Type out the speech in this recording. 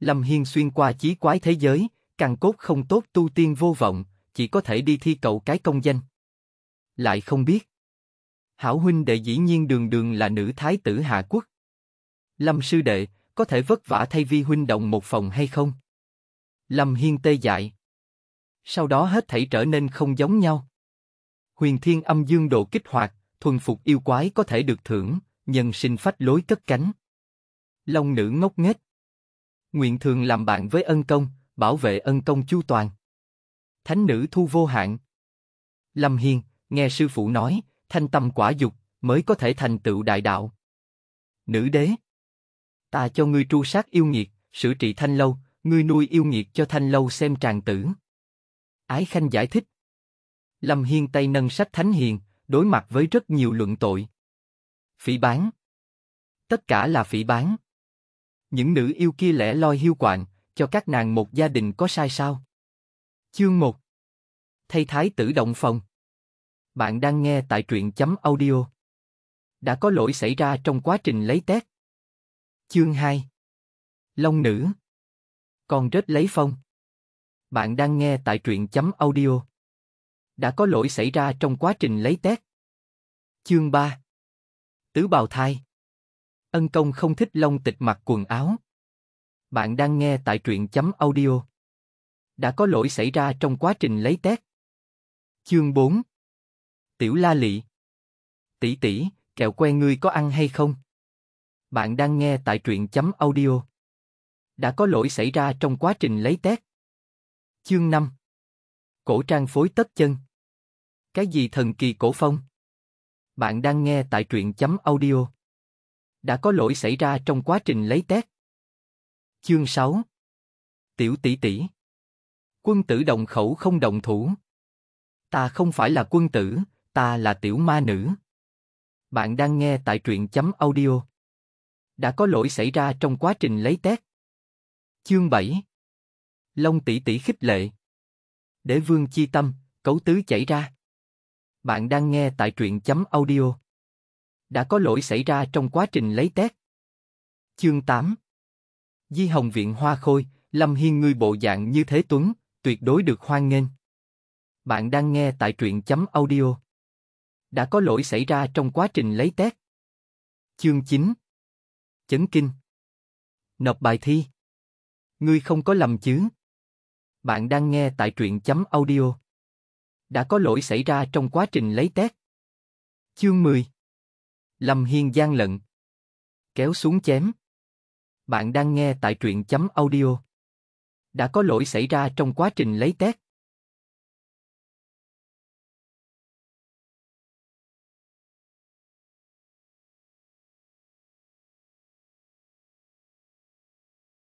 Lâm Hiên xuyên qua chí quái thế giới, càng cốt không tốt tu tiên vô vọng, chỉ có thể đi thi cậu cái công danh. Lại không biết. Hảo huynh đệ dĩ nhiên đường đường là nữ thái tử Hạ Quốc. Lâm sư đệ, có thể vất vả thay vi huynh động một phòng hay không? Lâm Hiên tê dại. Sau đó hết thảy trở nên không giống nhau. Huyền thiên âm dương độ kích hoạt, thuần phục yêu quái có thể được thưởng, nhân sinh phách lối cất cánh. Long nữ ngốc nghếch. Nguyện thường làm bạn với ân công, bảo vệ ân công chu toàn. Thánh nữ thu vô hạn. Lâm Hiên, nghe sư phụ nói, thanh tâm quả dục, mới có thể thành tựu đại đạo. Nữ đế. Ta cho ngươi tru sát yêu nghiệt, sửa trị thanh lâu, ngươi nuôi yêu nghiệt cho thanh lâu xem tràng tử. Ái Khanh giải thích. Lâm Hiên tay nâng sách thánh hiền, đối mặt với rất nhiều luận tội. Phỉ bán. Tất cả là phỉ bán những nữ yêu kia lẻ loi hiu quạnh, cho các nàng một gia đình có sai sao? Chương 1 Thay thái tử động phòng Bạn đang nghe tại truyện chấm audio Đã có lỗi xảy ra trong quá trình lấy tét Chương 2 Long nữ Con rết lấy phong Bạn đang nghe tại truyện chấm audio Đã có lỗi xảy ra trong quá trình lấy tét Chương 3 Tứ bào thai Ân công không thích lông tịch mặc quần áo. Bạn đang nghe tại truyện chấm audio. Đã có lỗi xảy ra trong quá trình lấy tét. Chương 4 Tiểu La Lị Tỷ tỷ, kẹo que ngươi có ăn hay không? Bạn đang nghe tại truyện chấm audio. Đã có lỗi xảy ra trong quá trình lấy tét. Chương 5 Cổ trang phối tất chân Cái gì thần kỳ cổ phong? Bạn đang nghe tại truyện chấm audio đã có lỗi xảy ra trong quá trình lấy tét. Chương 6 Tiểu tỷ tỷ Quân tử đồng khẩu không đồng thủ. Ta không phải là quân tử, ta là tiểu ma nữ. Bạn đang nghe tại truyện chấm audio. Đã có lỗi xảy ra trong quá trình lấy tét. Chương 7 Long tỷ tỷ khích lệ. Để vương chi tâm, cấu tứ chảy ra. Bạn đang nghe tại truyện chấm audio đã có lỗi xảy ra trong quá trình lấy tét. Chương 8 Di Hồng Viện Hoa Khôi, Lâm Hiên ngươi bộ dạng như thế tuấn, tuyệt đối được hoan nghênh. Bạn đang nghe tại truyện chấm audio. Đã có lỗi xảy ra trong quá trình lấy tét. Chương 9 Chấn kinh Nộp bài thi Ngươi không có lầm chứ? Bạn đang nghe tại truyện chấm audio. Đã có lỗi xảy ra trong quá trình lấy tét. Chương 10 Lâm Hiên gian lận. Kéo xuống chém. Bạn đang nghe tại truyện chấm audio. Đã có lỗi xảy ra trong quá trình lấy test.